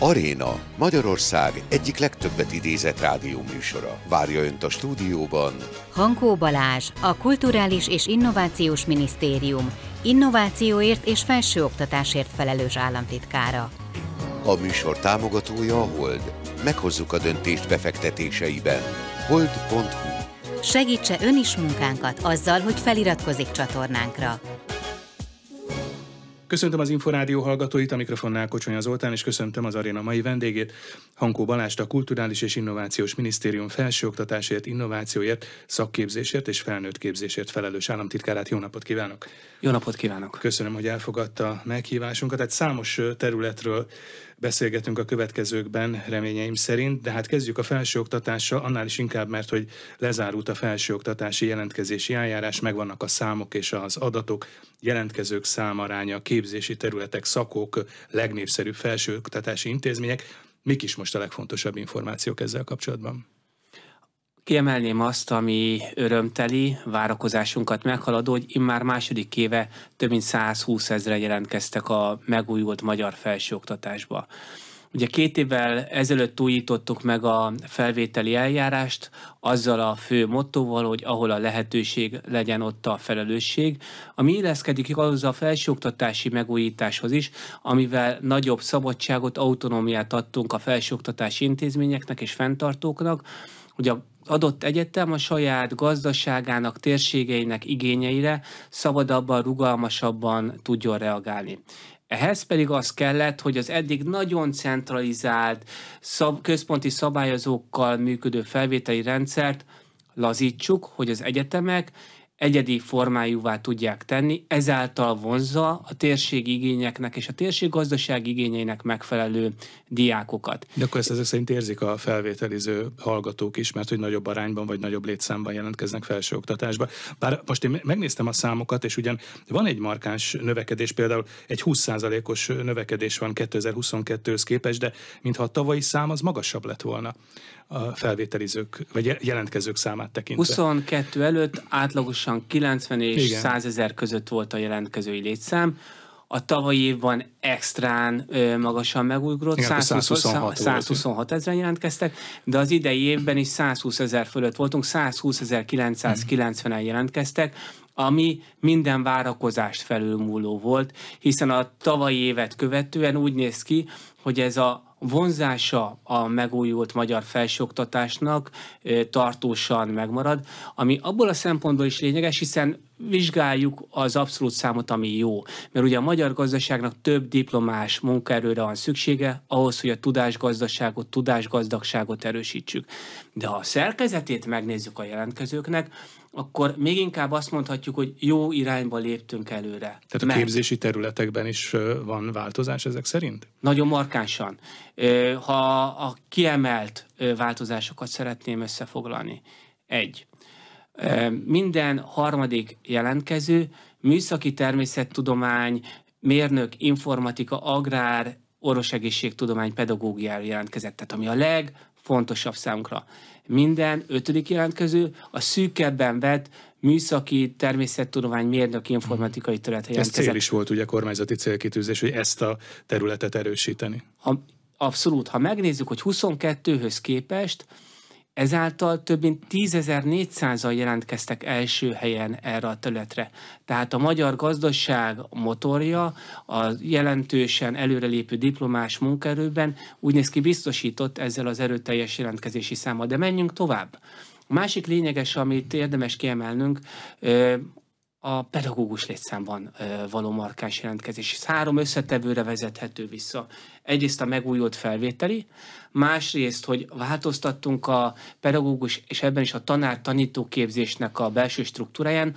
Aréna, Magyarország egyik legtöbbet idézett rádióműsora. Várja Önt a stúdióban Hankó Balázs, a Kulturális és Innovációs Minisztérium, innovációért és felsőoktatásért felelős államtitkára. A műsor támogatója a Hold. Meghozzuk a döntést befektetéseiben. Hold.hu Segítse ön is munkánkat azzal, hogy feliratkozik csatornánkra. Köszöntöm az Inforádió hallgatóit, a mikrofonnál az Zoltán, és köszöntöm az aréna mai vendégét, Hankó Balást, a Kulturális és Innovációs Minisztérium felsőoktatásért, innovációért, szakképzésért és felnőtt képzésért felelős államtitkárát. Jó napot kívánok! Jó napot kívánok! Köszönöm, hogy elfogadta meghívásunkat. Tehát számos területről beszélgetünk a következőkben reményeim szerint, de hát kezdjük a felsőoktatással, annál is inkább, mert hogy lezárult a felsőoktatási jelentkezési eljárás, megvannak a számok és az adatok, jelentkezők számaránya, képzési területek, szakok, legnépszerűbb felsőoktatási intézmények. Mik is most a legfontosabb információk ezzel kapcsolatban? Kiemelném azt, ami örömteli, várakozásunkat meghaladó, hogy immár második éve több mint 120 ezeren jelentkeztek a megújult magyar felsőoktatásba. Ugye két évvel ezelőtt újítottuk meg a felvételi eljárást, azzal a fő mottoval, hogy ahol a lehetőség legyen ott a felelősség, ami illeszkedik ahhoz a felsőoktatási megújításhoz is, amivel nagyobb szabadságot, autonómiát adtunk a felsőoktatási intézményeknek és fenntartóknak, hogy a adott egyetem a saját gazdaságának, térségeinek igényeire szabadabban, rugalmasabban tudjon reagálni. Ehhez pedig az kellett, hogy az eddig nagyon centralizált, szab- központi szabályozókkal működő felvételi rendszert lazítsuk, hogy az egyetemek egyedi formájúvá tudják tenni, ezáltal vonzza a térség igényeknek és a térség gazdaság igényeinek megfelelő diákokat. De akkor ezt ezek szerint érzik a felvételiző hallgatók is, mert hogy nagyobb arányban vagy nagyobb létszámban jelentkeznek felsőoktatásba. Bár most én megnéztem a számokat, és ugyan van egy markáns növekedés, például egy 20%-os növekedés van 2022-höz képest, de mintha a tavalyi szám az magasabb lett volna a felvételizők, vagy jelentkezők számát tekintve. 22 előtt átlagosan 90 és Igen. 100 ezer között volt a jelentkezői létszám. A tavalyi évben extrán ö, magasan megugrott, Igen, 126, 126 ezeren jelentkeztek, de az idei évben is 120 ezer fölött voltunk, 120 ezer 990-en jelentkeztek, ami minden várakozást felülmúló volt, hiszen a tavalyi évet követően úgy néz ki, hogy ez a vonzása a megújult magyar felsőoktatásnak tartósan megmarad, ami abból a szempontból is lényeges, hiszen vizsgáljuk az abszolút számot, ami jó. Mert ugye a magyar gazdaságnak több diplomás munkaerőre van szüksége, ahhoz, hogy a tudásgazdaságot, tudásgazdagságot erősítsük. De ha a szerkezetét megnézzük a jelentkezőknek, akkor még inkább azt mondhatjuk, hogy jó irányba léptünk előre. Tehát a képzési területekben is van változás ezek szerint? Nagyon markánsan. Ha a kiemelt változásokat szeretném összefoglalni. Egy. Minden harmadik jelentkező műszaki természettudomány, mérnök, informatika, agrár, orvosegészségtudomány pedagógiára jelentkezett. Tehát ami a leg fontosabb számunkra. Minden ötödik jelentkező a szűkebben vett műszaki, természettudomány, mérnök informatikai mhm. területre Ez cél is volt ugye a kormányzati célkitűzés, hogy ezt a területet erősíteni. Ha, abszolút. Ha megnézzük, hogy 22-höz képest Ezáltal több mint 10.400-an jelentkeztek első helyen erre a területre. Tehát a magyar gazdaság motorja a jelentősen előrelépő diplomás munkaerőben úgy néz ki biztosított ezzel az erőteljes jelentkezési számmal. De menjünk tovább. A másik lényeges, amit érdemes kiemelnünk, a pedagógus létszámban való markáns jelentkezés. Ez három összetevőre vezethető vissza. Egyrészt a megújult felvételi, másrészt, hogy változtattunk a pedagógus és ebben is a tanár-tanító képzésnek a belső struktúráján,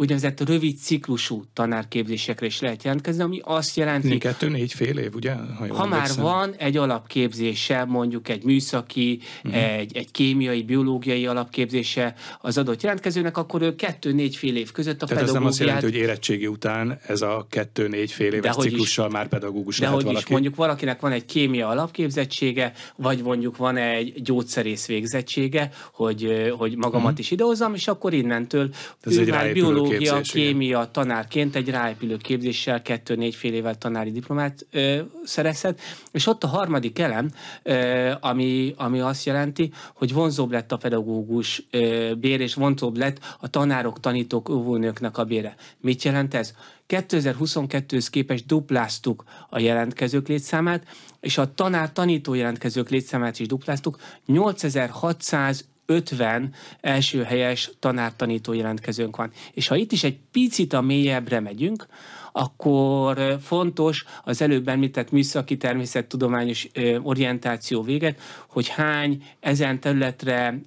úgynevezett rövid ciklusú tanárképzésekre is lehet jelentkezni, ami azt jelenti... Kettő, négy fél év, ugye? Ha, ha már szem. van egy alapképzése, mondjuk egy műszaki, uh-huh. egy, egy kémiai, biológiai alapképzése az adott jelentkezőnek, akkor ő kettő-négy fél év között a Tehát pedagógiát... Tehát ez nem azt jelenti, hogy érettségi után ez a kettő-négy fél éves ciklussal is, már pedagógus lehet valaki. Is, mondjuk valakinek van egy kémia alapképzettsége, vagy mondjuk van egy gyógyszerész végzettsége, hogy, hogy magamat uh-huh. is idehozzam, és akkor innentől Tehát ő már biológiai biológia, képzés, kémia igen. tanárként egy ráépülő képzéssel kettő-négy fél évvel tanári diplomát ö, szerezhet, és ott a harmadik elem, ö, ami, ami azt jelenti, hogy vonzóbb lett a pedagógus ö, bér, és vonzóbb lett a tanárok, tanítók, óvónőknek a bére. Mit jelent ez? 2022-höz képest dupláztuk a jelentkezők létszámát, és a tanár-tanító jelentkezők létszámát is dupláztuk, 8600 50 első helyes tanártanító jelentkezőnk van. És ha itt is egy picit a mélyebbre megyünk, akkor fontos az előbb említett műszaki természettudományos orientáció véget, hogy hány ezen területre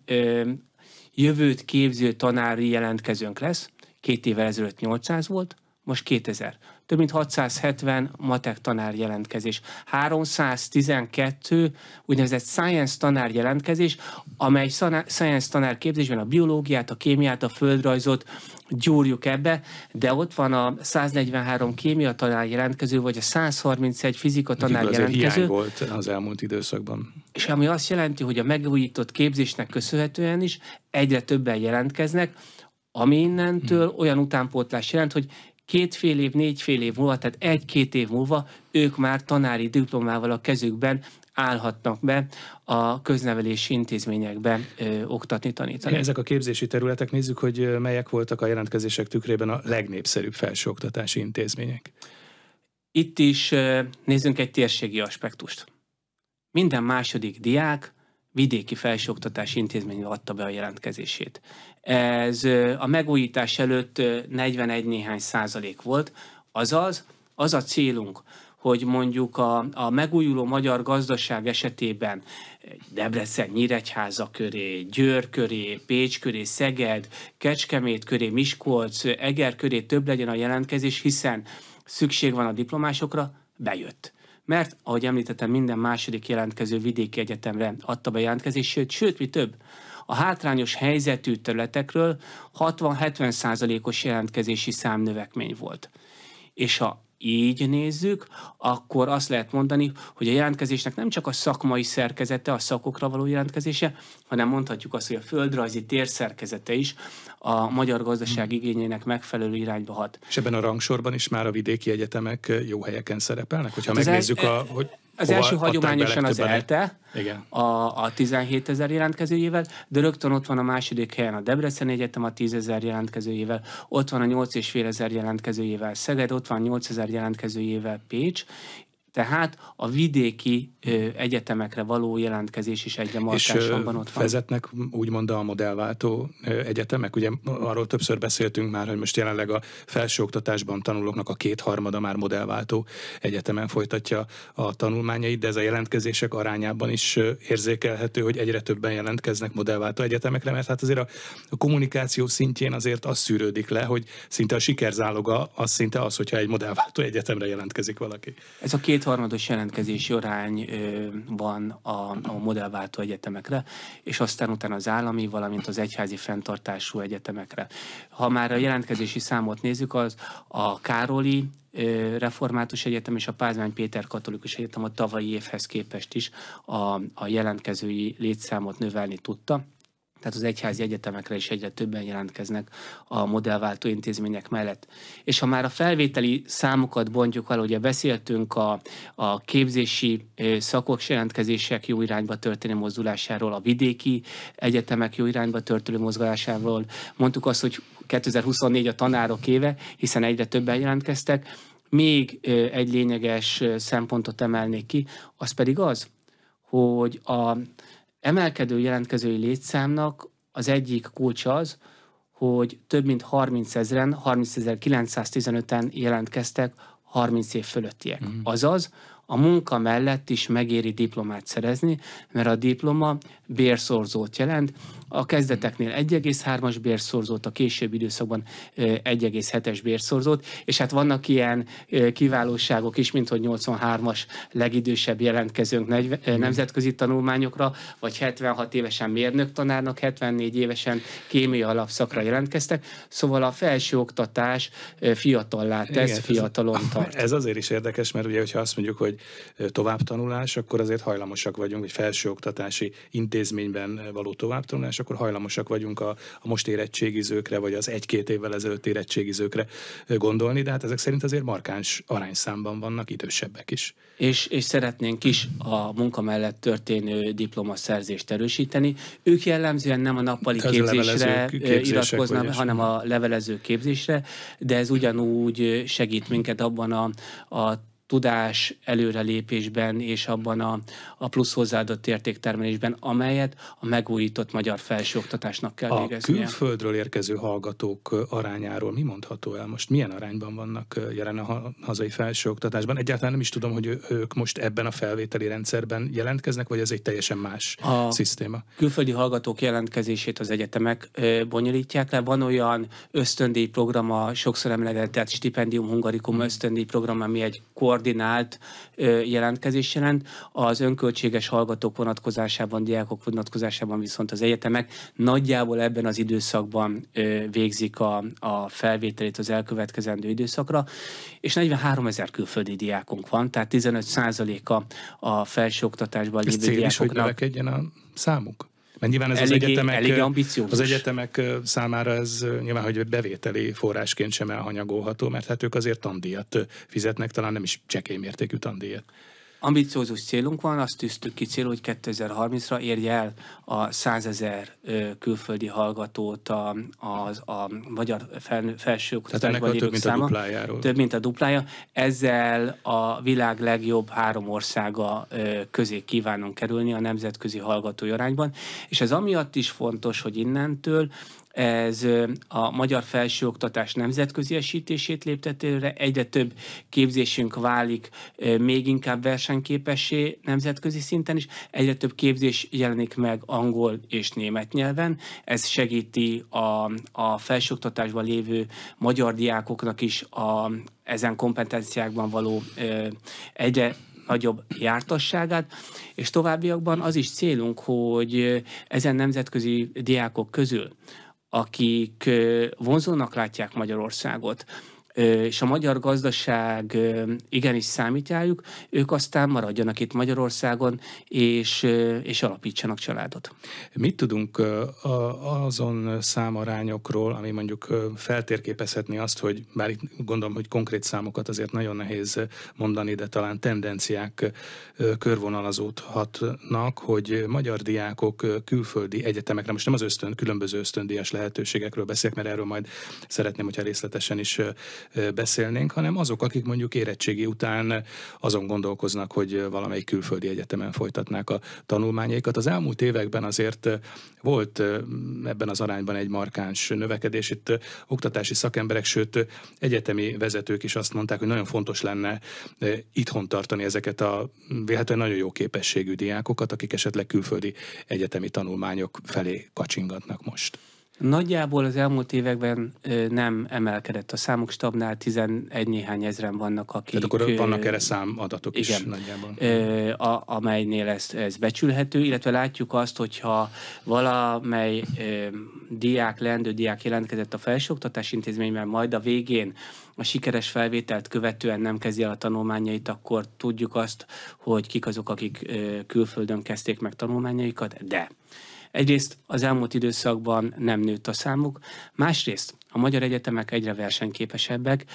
jövőt képző tanári jelentkezőnk lesz. Két évvel ezelőtt 800 volt, most 2000 több mint 670 matek tanár jelentkezés, 312 úgynevezett science tanár jelentkezés, amely science tanár képzésben a biológiát, a kémiát, a földrajzot gyúrjuk ebbe, de ott van a 143 kémia tanár jelentkező, vagy a 131 fizika tanár Igaz, jelentkező. Hiány volt az elmúlt időszakban. És ami azt jelenti, hogy a megújított képzésnek köszönhetően is egyre többen jelentkeznek, ami innentől hmm. olyan utánpótlás jelent, hogy két fél év, négy fél év múlva, tehát egy-két év múlva ők már tanári diplomával a kezükben állhatnak be a köznevelési intézményekben ö, oktatni, tanítani. Ezek a képzési területek, nézzük, hogy melyek voltak a jelentkezések tükrében a legnépszerűbb felsőoktatási intézmények. Itt is nézzünk egy térségi aspektust. Minden második diák vidéki felsőoktatási intézmény adta be a jelentkezését. Ez a megújítás előtt 41 néhány százalék volt, azaz az a célunk, hogy mondjuk a, a megújuló magyar gazdaság esetében Debrecen, Nyíregyháza köré, Győr köré, Pécs köré, Szeged, Kecskemét köré, Miskolc, Eger köré több legyen a jelentkezés, hiszen szükség van a diplomásokra, bejött mert, ahogy említettem, minden második jelentkező vidéki egyetemre adta bejelentkezést, sőt, sőt, mi több, a hátrányos helyzetű területekről 60-70 százalékos jelentkezési számnövekmény volt. És a így nézzük, akkor azt lehet mondani, hogy a jelentkezésnek nem csak a szakmai szerkezete, a szakokra való jelentkezése, hanem mondhatjuk azt, hogy a földrajzi térszerkezete is a magyar gazdaság hmm. igényének megfelelő irányba hat. És ebben a rangsorban is már a vidéki egyetemek jó helyeken szerepelnek, hogyha hát megnézzük, e- a, hogy az Hova első hagyományosan az ELTE, igen. A, a 17 ezer jelentkezőjével, de rögtön ott van a második helyen a Debrecen Egyetem a 10 ezer jelentkezőjével, ott van a 8 és fél ezer jelentkezőjével Szeged, ott van 8 ezer jelentkezőjével Pécs, tehát a vidéki ö, egyetemekre való jelentkezés is egyre markánsabban ott van. vezetnek úgymond a modellváltó ö, egyetemek? Ugye arról többször beszéltünk már, hogy most jelenleg a felsőoktatásban tanulóknak a kétharmada már modellváltó egyetemen folytatja a tanulmányait, de ez a jelentkezések arányában is érzékelhető, hogy egyre többen jelentkeznek modellváltó egyetemekre, mert hát azért a, a kommunikáció szintjén azért az szűrődik le, hogy szinte a sikerzáloga az szinte az, hogyha egy modellváltó egyetemre jelentkezik valaki. Ez a két kétharmados jelentkezési arány van a, a modellváltó egyetemekre, és aztán utána az állami, valamint az egyházi fenntartású egyetemekre. Ha már a jelentkezési számot nézzük, az a Károli Református Egyetem és a Pázmány Péter Katolikus Egyetem a tavalyi évhez képest is a, a jelentkezői létszámot növelni tudta tehát az egyházi egyetemekre is egyre többen jelentkeznek a modellváltó intézmények mellett. És ha már a felvételi számokat bontjuk el, ugye beszéltünk a, a képzési szakok jelentkezések jó irányba történő mozdulásáról, a vidéki egyetemek jó irányba történő mozgásáról, mondtuk azt, hogy 2024 a tanárok éve, hiszen egyre többen jelentkeztek. Még egy lényeges szempontot emelnék ki, az pedig az, hogy a emelkedő jelentkezői létszámnak az egyik kulcsa az, hogy több mint 30 ezeren, 30.915-en jelentkeztek 30 év fölöttiek. Mm. Azaz, a munka mellett is megéri diplomát szerezni, mert a diploma bérszorzót jelent, a kezdeteknél 1,3-as bérszorzót, a későbbi időszakban 1,7-es bérszorzót, és hát vannak ilyen kiválóságok is, mint hogy 83-as legidősebb jelentkezőnk hmm. nemzetközi tanulmányokra, vagy 76 évesen mérnök tanárnak, 74 évesen kémia alapszakra jelentkeztek, szóval a felsőoktatás fiatallá tesz, Igen, fiatalon ez, tart. Ez azért is érdekes, mert ugye, hogyha azt mondjuk, hogy továbbtanulás, akkor azért hajlamosak vagyunk, hogy felsőoktatási intézményben való továbbtanulás, akkor hajlamosak vagyunk a, a most érettségizőkre, vagy az egy-két évvel ezelőtt érettségizőkre gondolni, de hát ezek szerint azért markáns arányszámban vannak idősebbek is. És, és szeretnénk is a munka mellett történő diplomaszerzést erősíteni. Ők jellemzően nem a nappali ez képzésre iratkoznak, hanem a levelező képzésre, de ez ugyanúgy segít minket abban a, a tudás előrelépésben és abban a, a plusz hozzáadott értéktermelésben, amelyet a megújított magyar felsőoktatásnak kell a végeznie. A külföldről érkező hallgatók arányáról mi mondható el most? Milyen arányban vannak jelen a hazai felsőoktatásban? Egyáltalán nem is tudom, hogy ők most ebben a felvételi rendszerben jelentkeznek, vagy ez egy teljesen más a szisztéma? külföldi hallgatók jelentkezését az egyetemek bonyolítják le. Van olyan ösztöndíj program, a sokszor emlegetett stipendium hungarikum hmm. ösztöndíj program, ami egy kor koordinált jelentkezés jelent. Az önköltséges hallgatók vonatkozásában, diákok vonatkozásában viszont az egyetemek nagyjából ebben az időszakban végzik a, a felvételét az elkövetkezendő időszakra, és 43 ezer külföldi diákunk van, tehát 15 a a felsőoktatásban lévő diákoknak. Is, hogy növekedjen a számuk? Mert nyilván ez elég, az egyetemek, elég az egyetemek számára ez nyilván, hogy bevételi forrásként sem elhanyagolható, mert hát ők azért tandíjat fizetnek, talán nem is csekély mértékű tandíjat ambiciózus célunk van, azt tűztük ki cél, hogy 2030-ra érje el a 100 ezer külföldi hallgatót a, a, a magyar fel, a több mint száma, a duplájáról. Több mint a duplája. Ezzel a világ legjobb három országa közé kívánunk kerülni a nemzetközi hallgatói arányban, és ez amiatt is fontos, hogy innentől ez a magyar felsőoktatás nemzetközi esítését léptetőre, egyre több képzésünk válik még inkább versenyképessé nemzetközi szinten is, egyre több képzés jelenik meg angol és német nyelven, ez segíti a, a felsőoktatásban lévő magyar diákoknak is a, ezen kompetenciákban való egyre nagyobb jártasságát, és továbbiakban az is célunk, hogy ezen nemzetközi diákok közül, akik vonzónak látják Magyarországot, és a magyar gazdaság igenis számítjájuk, ők aztán maradjanak itt Magyarországon, és, és alapítsanak családot. Mit tudunk azon számarányokról, ami mondjuk feltérképezhetni azt, hogy bár itt gondolom, hogy konkrét számokat azért nagyon nehéz mondani, de talán tendenciák körvonalazódhatnak, hogy magyar diákok külföldi egyetemekre, most nem az ösztön, különböző ösztöndíjas lehetőségekről beszélek, mert erről majd szeretném, hogyha részletesen is beszélnénk, hanem azok, akik mondjuk érettségi után azon gondolkoznak, hogy valamelyik külföldi egyetemen folytatnák a tanulmányaikat. Az elmúlt években azért volt ebben az arányban egy markáns növekedés. Itt oktatási szakemberek, sőt egyetemi vezetők is azt mondták, hogy nagyon fontos lenne itthon tartani ezeket a véletlenül nagyon jó képességű diákokat, akik esetleg külföldi egyetemi tanulmányok felé kacsingatnak most. Nagyjából az elmúlt években nem emelkedett a számuk, stabnál 11 néhány ezren vannak, akik... Tehát akkor vannak erre számadatok igen, is nagyjából. A, amelynél ez, ez becsülhető, illetve látjuk azt, hogyha valamely diák, leendő diák jelentkezett a felsőoktatás intézményben, majd a végén a sikeres felvételt követően nem kezdi el a tanulmányait, akkor tudjuk azt, hogy kik azok, akik külföldön kezdték meg tanulmányaikat, de Egyrészt az elmúlt időszakban nem nőtt a számuk, másrészt a magyar egyetemek egyre versenyképesebbek,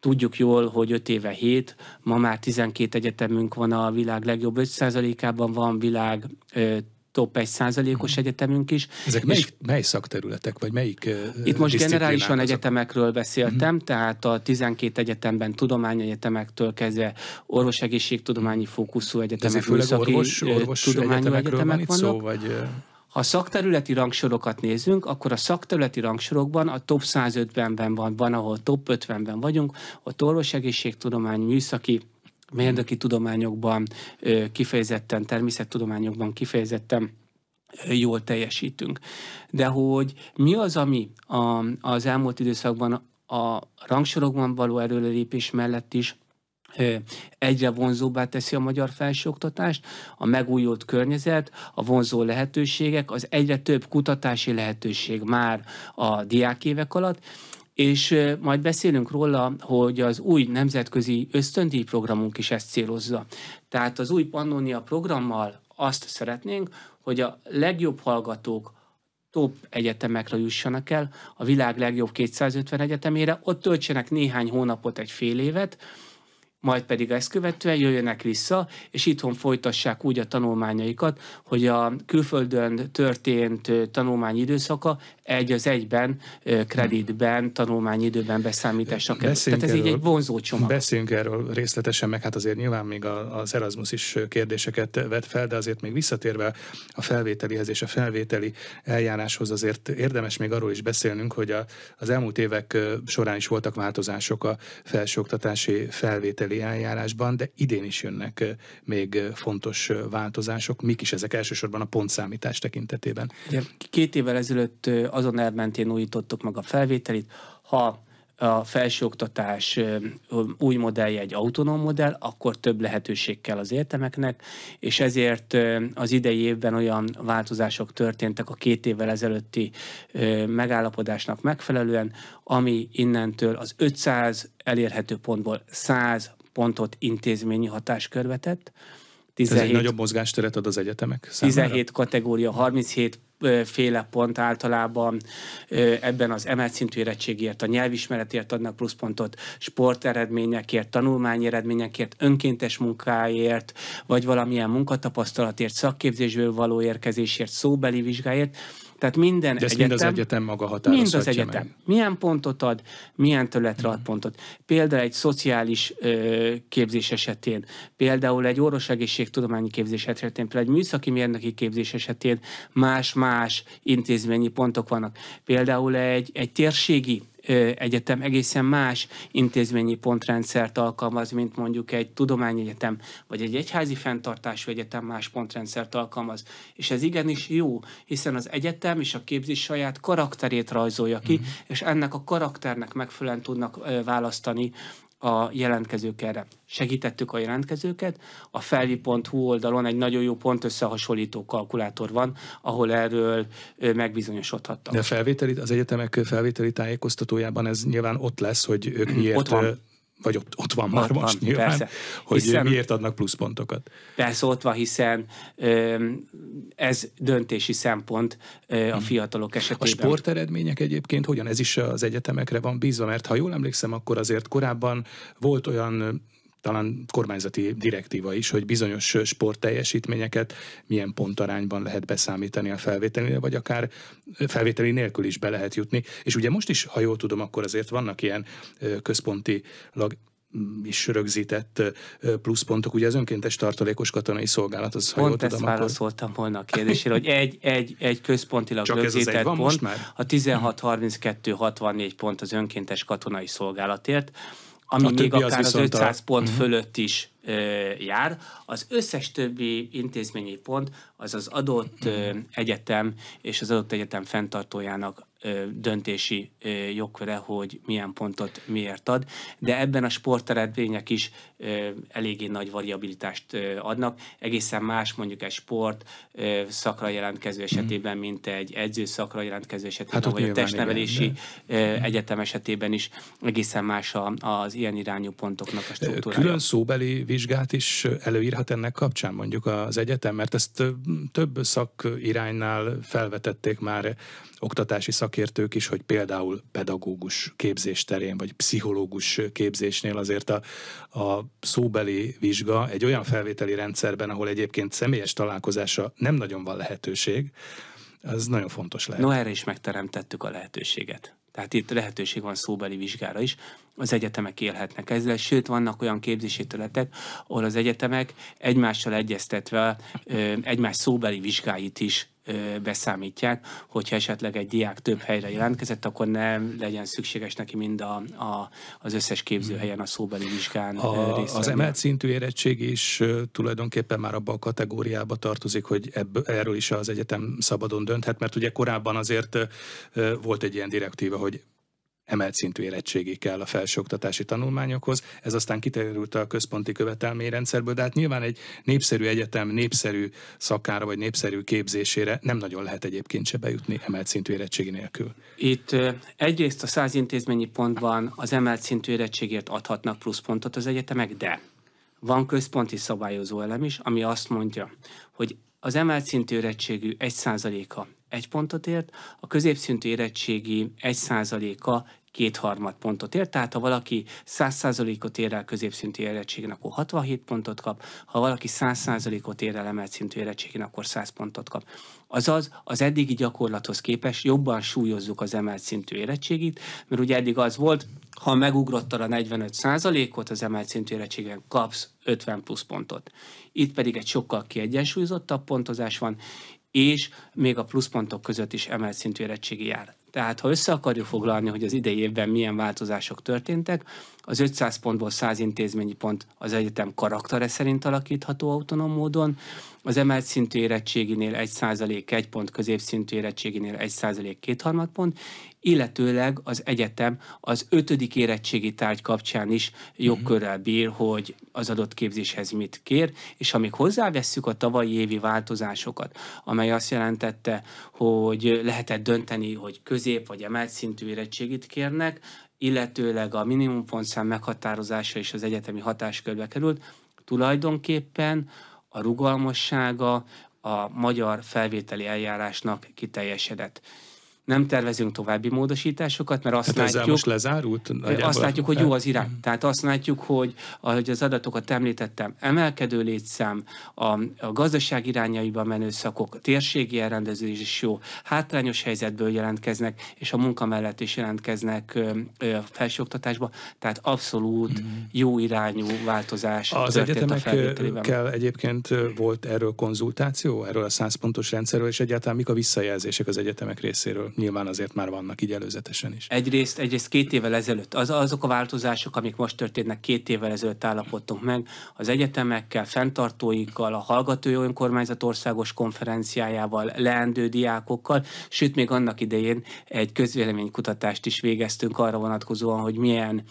Tudjuk jól, hogy 5 éve 7, ma már 12 egyetemünk van a világ legjobb 5%-ában, van világ ö, top 1%-os mhm. egyetemünk is. Ezek melyik, mely szakterületek, vagy melyik ö, Itt most generálisan azok? egyetemekről beszéltem, hmm. tehát a 12 egyetemben tudományegyetemektől kezdve orvosegészségtudományi fókuszú egyetemek, műszaki orvos, orvos tudományi egyetemek van vannak. Szó, vagy... Ha szakterületi rangsorokat nézünk, akkor a szakterületi rangsorokban a top 150-ben van, van, ahol top 50-ben vagyunk, A ott egészségtudomány műszaki, mérnöki tudományokban, kifejezetten természettudományokban kifejezetten jól teljesítünk. De hogy mi az, ami a, az elmúlt időszakban a rangsorokban való erőlépés mellett is egyre vonzóbbá teszi a magyar felsőoktatást, a megújult környezet, a vonzó lehetőségek, az egyre több kutatási lehetőség már a diákévek alatt, és majd beszélünk róla, hogy az új nemzetközi ösztöndíj programunk is ezt célozza. Tehát az új Pannonia programmal azt szeretnénk, hogy a legjobb hallgatók top egyetemekre jussanak el, a világ legjobb 250 egyetemére, ott töltsenek néhány hónapot, egy fél évet, majd pedig ezt követően jöjjenek vissza, és itthon folytassák úgy a tanulmányaikat, hogy a külföldön történt tanulmányi időszaka egy az egyben kreditben, tanulmányi időben beszámításra kerül. Tehát ez erről, így egy vonzó csomag. Beszéljünk erről részletesen, meg hát azért nyilván még az Erasmus is kérdéseket vet fel, de azért még visszatérve a felvételihez és a felvételi eljáráshoz azért érdemes még arról is beszélnünk, hogy a, az elmúlt évek során is voltak változások a felsőoktatási felvételi beli eljárásban, de idén is jönnek még fontos változások. Mik is ezek elsősorban a pontszámítás tekintetében? Két évvel ezelőtt azon elmentén újítottuk meg a felvételit. Ha a felsőoktatás új modellje egy autonóm modell, akkor több lehetőség kell az értemeknek, és ezért az idei évben olyan változások történtek a két évvel ezelőtti megállapodásnak megfelelően, ami innentől az 500 elérhető pontból 100 pontot intézményi hatáskörbe tett. 17, Ez egy nagyobb mozgásteret ad az egyetemek számára? 17 kategória, 37 féle pont általában ebben az emelt szintű érettségért, a nyelvismeretért adnak pluszpontot, sporteredményekért, tanulmányi eredményekért, önkéntes munkáért, vagy valamilyen munkatapasztalatért, szakképzésből való érkezésért, szóbeli vizsgáért tehát minden De ezt egyetem, mind az egyetem maga határozhatja Mind az egyetem. Meg. Milyen pontot ad, milyen területre ad pontot. Például egy szociális ö, képzés esetén, például egy egészségtudományi képzés esetén, például egy műszaki mérnöki képzés esetén más-más intézményi pontok vannak. Például egy, egy térségi egyetem egészen más intézményi pontrendszert alkalmaz, mint mondjuk egy tudományegyetem, vagy egy egyházi fenntartású egyetem más pontrendszert alkalmaz. És ez igenis jó, hiszen az egyetem és a képzés saját karakterét rajzolja ki, uh-huh. és ennek a karakternek megfelelően tudnak választani a jelentkezők erre. Segítettük a jelentkezőket. A felvi.hu oldalon egy nagyon jó pont összehasonlító kalkulátor van, ahol erről megbizonyosodhattak. De a felvételi, az egyetemek felvételi tájékoztatójában ez nyilván ott lesz, hogy ők miért ott van vagy ott, ott van már ott most van, nyilván, persze. hogy hiszen, miért adnak pluszpontokat. Persze ott van, hiszen ez döntési szempont a hmm. fiatalok esetében. A sporteredmények egyébként hogyan? Ez is az egyetemekre van bízva, mert ha jól emlékszem, akkor azért korábban volt olyan talán kormányzati direktíva is, hogy bizonyos sportteljesítményeket milyen pontarányban lehet beszámítani a felvételére, vagy akár felvételi nélkül is be lehet jutni. És ugye most is, ha jól tudom, akkor azért vannak ilyen központilag mm, is rögzített pluszpontok, ugye az önkéntes tartalékos katonai szolgálat, az Pont ha jól ezt tudom, válaszoltam akkor... volna a kérdésére, hogy egy, egy, egy központilag Csak rögzített ez az egy pont, a 16 pont az önkéntes katonai szolgálatért, ami a még akár az, az 500 a... pont uh-huh. fölött is ö, jár. Az összes többi intézményi pont az az adott ö, egyetem és az adott egyetem fenntartójának ö, döntési ö, jogköre, hogy milyen pontot miért ad, de ebben a sporteredmények is eléggé nagy variabilitást adnak. Egészen más mondjuk egy sport szakra jelentkező esetében, mm. mint egy edző szakra jelentkező esetében, hát vagy a testnevelési igen, de... egyetem esetében is egészen más az ilyen irányú pontoknak a struktúrája. Külön szóbeli vizsgát is előírhat ennek kapcsán mondjuk az egyetem, mert ezt több szakiránynál felvetették már oktatási szakértők is, hogy például pedagógus képzés terén, vagy pszichológus képzésnél azért a, a szóbeli vizsga egy olyan felvételi rendszerben, ahol egyébként személyes találkozása nem nagyon van lehetőség, az nagyon fontos lehet. No, erre is megteremtettük a lehetőséget. Tehát itt lehetőség van szóbeli vizsgára is, az egyetemek élhetnek ezzel, sőt vannak olyan képzési területek, ahol az egyetemek egymással egyeztetve egymás szóbeli vizsgáit is beszámítják, hogyha esetleg egy diák több helyre jelentkezett, akkor nem legyen szükséges neki mind a, a, az összes képzőhelyen a szóbeli vizsgán a, részt Az emelt szintű érettség is tulajdonképpen már abba a kategóriába tartozik, hogy ebből, erről is az egyetem szabadon dönthet, mert ugye korábban azért volt egy ilyen direktíva, hogy emelt szintű érettségi kell a felsőoktatási tanulmányokhoz. Ez aztán kiterült a központi követelményrendszerből, de hát nyilván egy népszerű egyetem népszerű szakára vagy népszerű képzésére nem nagyon lehet egyébként se bejutni emelt szintű érettségi nélkül. Itt egyrészt a száz intézményi pontban az emelt szintű érettségért adhatnak pluszpontot az egyetemek, de van központi szabályozó elem is, ami azt mondja, hogy az emelt szintű érettségű 1%-a egy pontot ért, a középszintű érettségi 1%-a kétharmad pontot ér, tehát ha valaki 100%-ot ér el középszintű érettségén, akkor 67 pontot kap, ha valaki 100%-ot ér el emelt szintű érettségén, akkor 100 pontot kap. Azaz az eddigi gyakorlathoz képest jobban súlyozzuk az emelt szintű érettségét, mert ugye eddig az volt, ha megugrottad a 45%-ot az emelt szintű érettségen, kapsz 50 plusz pontot. Itt pedig egy sokkal kiegyensúlyozottabb pontozás van, és még a pluszpontok között is emelt szintű érettségi jár. Tehát ha össze akarjuk foglalni, hogy az idei évben milyen változások történtek, az 500 pontból 100 intézményi pont az egyetem karaktere szerint alakítható autonóm módon, az emelt szintű érettséginél 1 százalék 1 pont, középszintű érettséginél 1 százalék 2 pont, illetőleg az egyetem az ötödik érettségi tárgy kapcsán is jogkörrel mhm. bír, hogy az adott képzéshez mit kér, és amíg hozzávesszük a tavalyi évi változásokat, amely azt jelentette, hogy lehetett dönteni, hogy közép vagy emelt szintű érettségit kérnek, illetőleg a minimumpontszám meghatározása és az egyetemi hatáskörbe került, tulajdonképpen a rugalmassága a magyar felvételi eljárásnak kiteljesedett nem tervezünk további módosításokat, mert azt Tehát látjuk... most lezárult? Nagyjából. Azt látjuk, hogy jó az irány. Mhm. Tehát azt látjuk, hogy ahogy az adatokat említettem, emelkedő létszám, a, a gazdaság irányaiba menő szakok, térségi elrendezés is jó, hátrányos helyzetből jelentkeznek, és a munka mellett is jelentkeznek felsőoktatásba, tehát abszolút mhm. jó irányú változás Az kell. egyébként volt erről konzultáció, erről a százpontos rendszerről, és egyáltalán mik a visszajelzések az egyetemek részéről? nyilván azért már vannak így előzetesen is. Egyrészt, egyrészt két évvel ezelőtt, az, azok a változások, amik most történnek, két évvel ezelőtt állapodtunk meg, az egyetemekkel, fenntartóikkal, a hallgatói önkormányzat országos konferenciájával, leendő diákokkal, sőt még annak idején egy közvéleménykutatást is végeztünk arra vonatkozóan, hogy milyen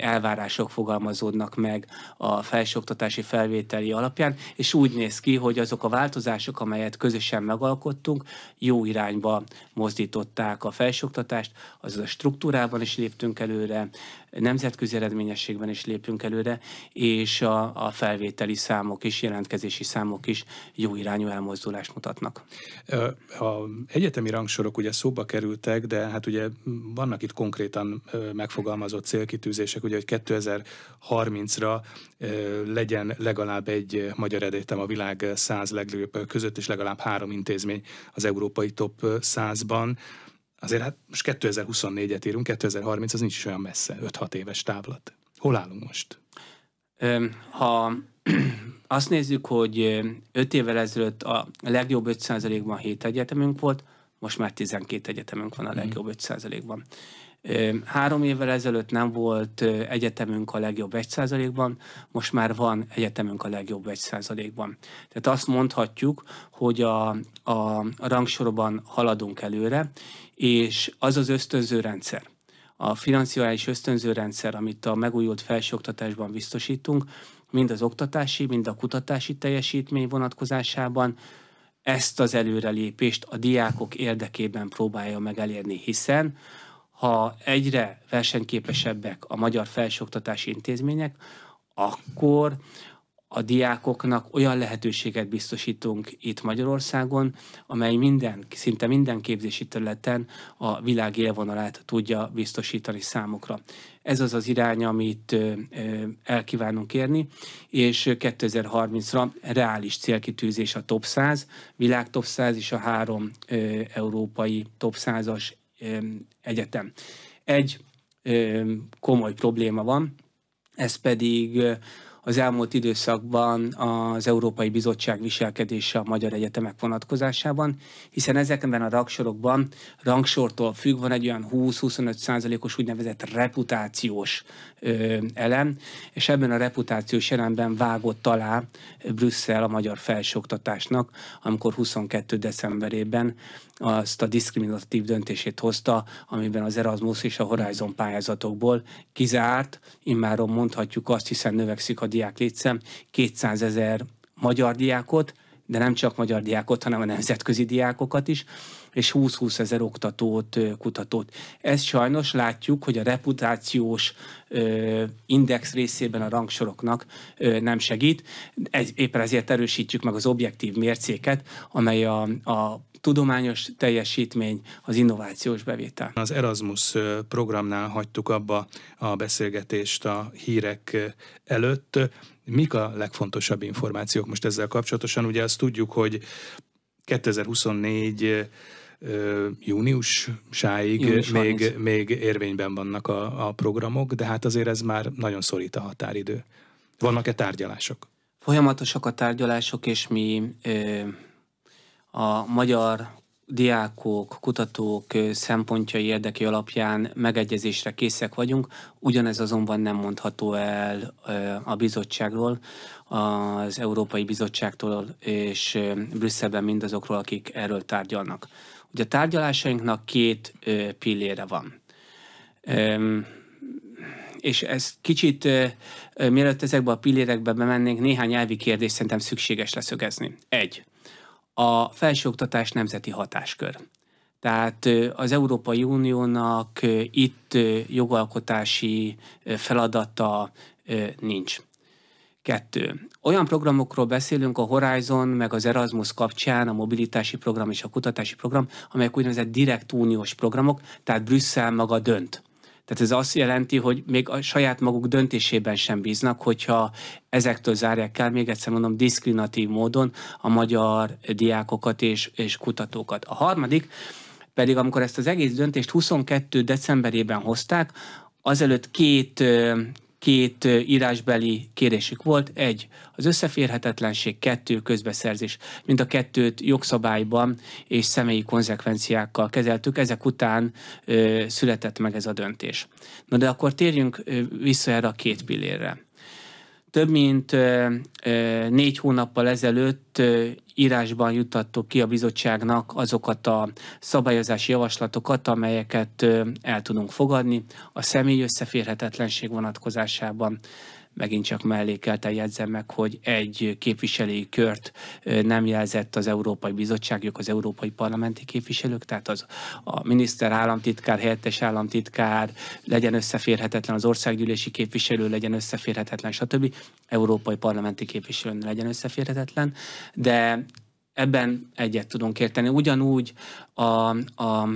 elvárások fogalmazódnak meg a felsőoktatási felvételi alapján, és úgy néz ki, hogy azok a változások, amelyet közösen megalkottunk, jó irányba mozdított javították a felsőoktatást, azaz a struktúrában is léptünk előre, nemzetközi eredményességben is lépünk előre, és a, a felvételi számok és jelentkezési számok is jó irányú elmozdulást mutatnak. A egyetemi rangsorok ugye szóba kerültek, de hát ugye vannak itt konkrétan megfogalmazott célkitűzések, ugye, hogy 2030-ra legyen legalább egy magyar egyetem a világ száz legjobb között, és legalább három intézmény az európai top 100-ban. Azért hát most 2024-et írunk, 2030 az nincs is olyan messze, 5-6 éves távlat. Hol állunk most? Ha azt nézzük, hogy 5 évvel ezelőtt a legjobb 5%-ban 7 egyetemünk volt, most már 12 egyetemünk van a mhm. legjobb 5%-ban. Három évvel ezelőtt nem volt egyetemünk a legjobb 1%-ban, most már van egyetemünk a legjobb 1%-ban. Tehát azt mondhatjuk, hogy a, a rangsorban haladunk előre, és az az ösztönző rendszer, a financiális ösztönző rendszer, amit a megújult felsőoktatásban biztosítunk, mind az oktatási, mind a kutatási teljesítmény vonatkozásában ezt az előrelépést a diákok érdekében próbálja meg elérni, hiszen ha egyre versenyképesebbek a magyar felsőoktatási intézmények, akkor a diákoknak olyan lehetőséget biztosítunk itt Magyarországon, amely minden, szinte minden képzési területen a világ élvonalát tudja biztosítani számukra. Ez az az irány, amit elkívánunk érni, és 2030-ra reális célkitűzés a top 100, világ top 100 és a három európai top 100-as egyetem. Egy komoly probléma van, ez pedig az elmúlt időszakban az Európai Bizottság viselkedése a magyar egyetemek vonatkozásában, hiszen ezekben a rangsorokban rangsortól függ van egy olyan 20-25 százalékos úgynevezett reputációs ö, elem, és ebben a reputációs elemben vágott alá Brüsszel a magyar felsőoktatásnak, amikor 22. decemberében azt a diszkriminatív döntését hozta, amiben az Erasmus és a Horizon pályázatokból kizárt, immáron mondhatjuk azt, hiszen növekszik a diák létszám 200 ezer magyar diákot, de nem csak magyar diákot, hanem a nemzetközi diákokat is, és 20-20 ezer oktatót, kutatót. Ezt sajnos látjuk, hogy a reputációs index részében a rangsoroknak nem segít. Éppen ezért erősítjük meg az objektív mércéket, amely a, a tudományos teljesítmény az innovációs bevétel. Az Erasmus programnál hagytuk abba a beszélgetést a hírek előtt. Mik a legfontosabb információk most ezzel kapcsolatosan? Ugye azt tudjuk, hogy 2024 júniusáig Június még, még érvényben vannak a, a programok, de hát azért ez már nagyon szorít a határidő. Vannak-e tárgyalások? Folyamatosak a tárgyalások, és mi a magyar diákok, kutatók szempontjai érdeki alapján megegyezésre készek vagyunk, ugyanez azonban nem mondható el a bizottságról, az Európai Bizottságtól és Brüsszelben mindazokról, akik erről tárgyalnak. Ugye a tárgyalásainknak két pillére van. És ez kicsit, mielőtt ezekbe a pillérekbe bemennénk, néhány elvi kérdés szerintem szükséges leszögezni. Egy a felsőoktatás nemzeti hatáskör. Tehát az Európai Uniónak itt jogalkotási feladata nincs. Kettő. Olyan programokról beszélünk a Horizon, meg az Erasmus kapcsán, a mobilitási program és a kutatási program, amelyek úgynevezett direkt uniós programok, tehát Brüsszel maga dönt. Tehát ez azt jelenti, hogy még a saját maguk döntésében sem bíznak, hogyha ezektől zárják el, még egyszer mondom, diszkriminatív módon a magyar diákokat és, és kutatókat. A harmadik, pedig amikor ezt az egész döntést 22. decemberében hozták, azelőtt két két írásbeli kérésük volt, egy az összeférhetetlenség, kettő közbeszerzés. Mind a kettőt jogszabályban és személyi konzekvenciákkal kezeltük, ezek után ö, született meg ez a döntés. Na de akkor térjünk vissza erre a két pillérre több mint négy hónappal ezelőtt írásban juttattuk ki a bizottságnak azokat a szabályozási javaslatokat, amelyeket el tudunk fogadni a személy összeférhetetlenség vonatkozásában, megint csak mellékelten jegyzem meg, hogy egy képviselői kört nem jelzett az Európai Bizottságjuk, az Európai Parlamenti képviselők, tehát az a miniszter, államtitkár, helyettes államtitkár, legyen összeférhetetlen az országgyűlési képviselő, legyen összeférhetetlen, stb. Európai Parlamenti képviselő legyen összeférhetetlen, de ebben egyet tudunk érteni. Ugyanúgy a, a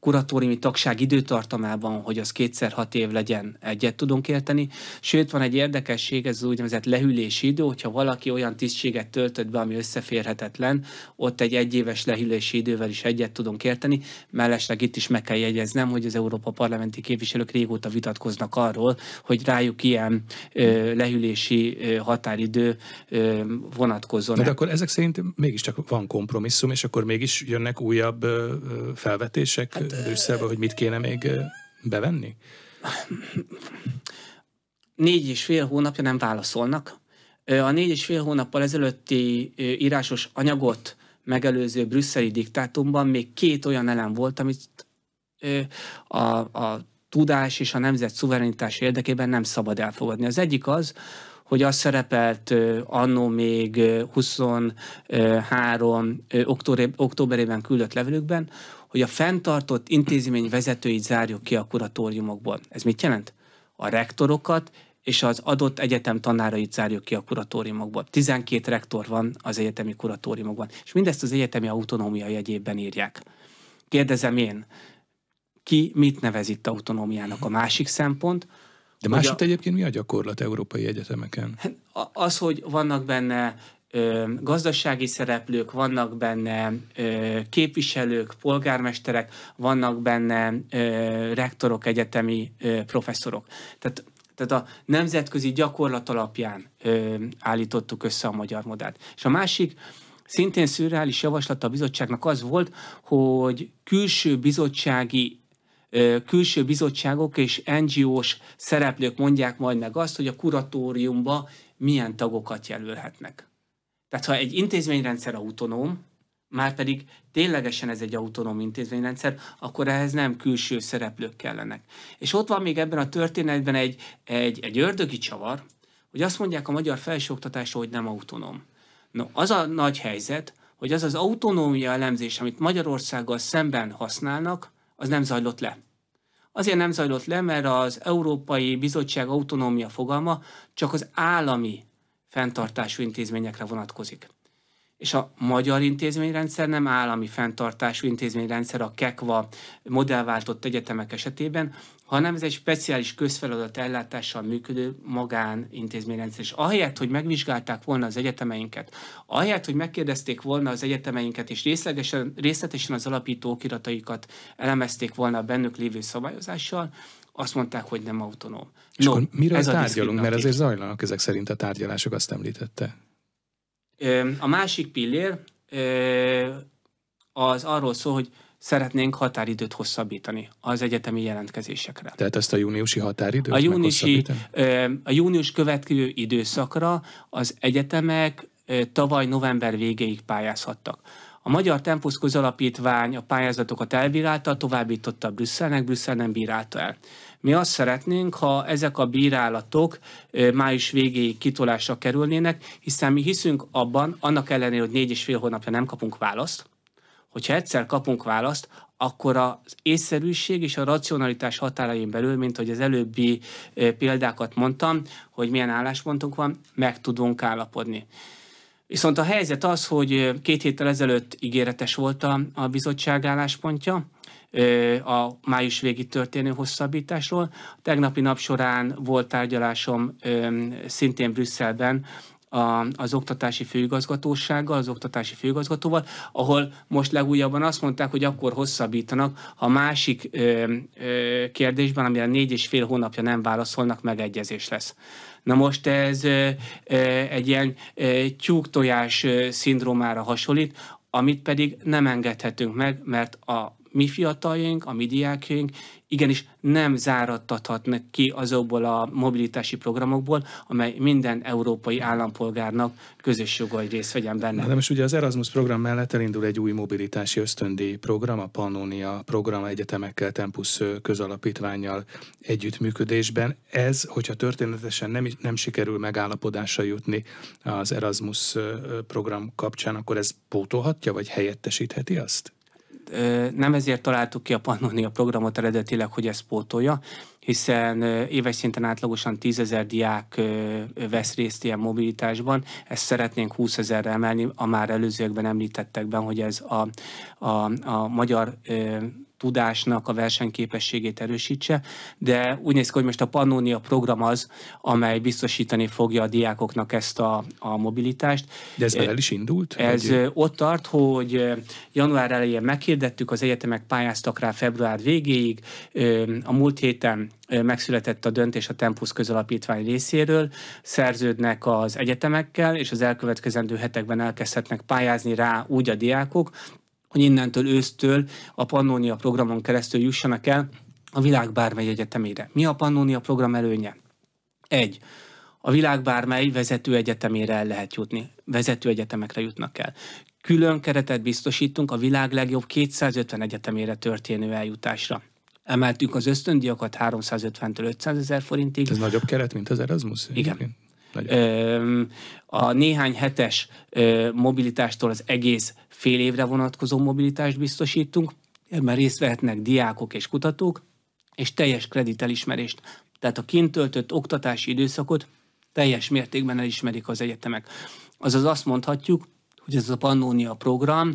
kuratóriumi tagság időtartamában, hogy az kétszer hat év legyen, egyet tudunk érteni. Sőt, van egy érdekesség, ez az úgynevezett lehűlési idő, hogyha valaki olyan tisztséget töltött be, ami összeférhetetlen, ott egy egyéves lehűlési idővel is egyet tudunk érteni. Mellesleg itt is meg kell jegyeznem, hogy az Európa Parlamenti képviselők régóta vitatkoznak arról, hogy rájuk ilyen ö, lehűlési ö, határidő ö, vonatkozzon. De akkor ezek szerint mégiscsak van kompromisszum, és akkor mégis jönnek újabb ö, felvetések, mondják hát, Brüsszelbe, hogy mit kéne még bevenni? Négy és fél hónapja nem válaszolnak. A négy és fél hónappal ezelőtti írásos anyagot megelőző brüsszeli diktátumban még két olyan elem volt, amit a, a tudás és a nemzet szuverenitás érdekében nem szabad elfogadni. Az egyik az, hogy az szerepelt annó még 23 októberében küldött levelükben, hogy a fenntartott intézmény vezetőit zárjuk ki a kuratóriumokból. Ez mit jelent? A rektorokat és az adott egyetem tanárait zárjuk ki a kuratóriumokból. 12 rektor van az egyetemi kuratóriumokban, és mindezt az egyetemi autonómia jegyében írják. Kérdezem én, ki mit nevez itt autonómiának a másik szempont? De másik a... egyébként mi a gyakorlat európai egyetemeken? Hát az, hogy vannak benne ö, gazdasági szereplők, vannak benne ö, képviselők, polgármesterek, vannak benne ö, rektorok, egyetemi ö, professzorok. Tehát tehát a nemzetközi gyakorlat alapján ö, állítottuk össze a magyar modellt. És a másik, szintén szürreális javaslat a bizottságnak az volt, hogy külső bizottsági külső bizottságok és NGO-s szereplők mondják majd meg azt, hogy a kuratóriumba milyen tagokat jelölhetnek. Tehát ha egy intézményrendszer autonóm, már pedig ténylegesen ez egy autonóm intézményrendszer, akkor ehhez nem külső szereplők kellenek. És ott van még ebben a történetben egy, egy, egy ördögi csavar, hogy azt mondják a magyar felsőoktatásról, hogy nem autonóm. No, az a nagy helyzet, hogy az az autonómia elemzés, amit Magyarországgal szemben használnak, az nem zajlott le. Azért nem zajlott le, mert az Európai Bizottság autonómia fogalma csak az állami fenntartású intézményekre vonatkozik. És a magyar intézményrendszer nem állami fenntartású intézményrendszer a kekva modellváltott egyetemek esetében, hanem ez egy speciális közfeladat ellátással működő intézményrendszer. És ahelyett, hogy megvizsgálták volna az egyetemeinket, ahelyett, hogy megkérdezték volna az egyetemeinket, és részlegesen, részletesen az alapító okirataikat elemezték volna a bennük lévő szabályozással, azt mondták, hogy nem autonóm. És no, akkor miről ez tárgyalunk, mert azért zajlanak ezek szerint a tárgyalások, azt említette. A másik pillér az arról szól, hogy szeretnénk határidőt hosszabbítani az egyetemi jelentkezésekre. Tehát ezt a júniusi határidőt a júniusi, A június következő időszakra az egyetemek tavaly november végéig pályázhattak. A Magyar Tempusz Közalapítvány a pályázatokat elbírálta, továbbította Brüsszelnek, Brüsszel nem bírálta el. Mi azt szeretnénk, ha ezek a bírálatok május végéig kitolásra kerülnének, hiszen mi hiszünk abban, annak ellenére, hogy négy és fél hónapja nem kapunk választ, hogyha egyszer kapunk választ, akkor az észszerűség és a racionalitás határain belül, mint hogy az előbbi példákat mondtam, hogy milyen álláspontunk van, meg tudunk állapodni. Viszont a helyzet az, hogy két héttel ezelőtt ígéretes volt a, a bizottság álláspontja, a május végi történő hosszabbításról. A tegnapi nap során volt tárgyalásom szintén Brüsszelben a, az oktatási főigazgatósággal, az oktatási főigazgatóval, ahol most legújabban azt mondták, hogy akkor hosszabbítanak, ha másik ö, ö, kérdésben, amire négy és fél hónapja nem válaszolnak, megegyezés lesz. Na most ez egy ilyen tyúktojás szindrómára hasonlít, amit pedig nem engedhetünk meg, mert a mi fiataljaink, a mi diákjaink igenis nem záradtathatnak ki azokból a mobilitási programokból, amely minden európai állampolgárnak közös joga, hogy részt vegyen benne. De most ugye az Erasmus program mellett elindul egy új mobilitási ösztöndíj program, a Pannonia program egyetemekkel, Tempus közalapítványjal együttműködésben. Ez, hogyha történetesen nem, nem sikerül megállapodásra jutni az Erasmus program kapcsán, akkor ez pótolhatja, vagy helyettesítheti azt? nem ezért találtuk ki a Pannonia programot eredetileg, hogy ezt pótolja, hiszen éves szinten átlagosan 10 ezer diák vesz részt ilyen mobilitásban, ezt szeretnénk 20 ezerre emelni, a már előzőekben említettekben, hogy ez a, a, a magyar tudásnak a versenyképességét erősítse, de úgy néz ki, hogy most a Pannonia program az, amely biztosítani fogja a diákoknak ezt a, a mobilitást. De ez már el is indult? Ez vagy? ott tart, hogy január elején meghirdettük, az egyetemek pályáztak rá február végéig, a múlt héten megszületett a döntés a Tempus közalapítvány részéről, szerződnek az egyetemekkel, és az elkövetkezendő hetekben elkezdhetnek pályázni rá úgy a diákok, hogy innentől ősztől a Pannonia programon keresztül jussanak el a világ bármely egyetemére. Mi a Pannonia program előnye? Egy a világ bármely vezető egyetemére el lehet jutni, vezető egyetemekre jutnak el. Külön keretet biztosítunk a világ legjobb 250 egyetemére történő eljutásra. Emeltük az ösztöndiakat 350-től 500 ezer forintig. Ez nagyobb keret, mint az Erasmus? Igen. Nagyobb. A néhány hetes mobilitástól az egész fél évre vonatkozó mobilitást biztosítunk, ebben részt vehetnek diákok és kutatók, és teljes kreditelismerést. Tehát a kint töltött oktatási időszakot teljes mértékben elismerik az egyetemek. Azaz azt mondhatjuk, hogy ez a Pannonia program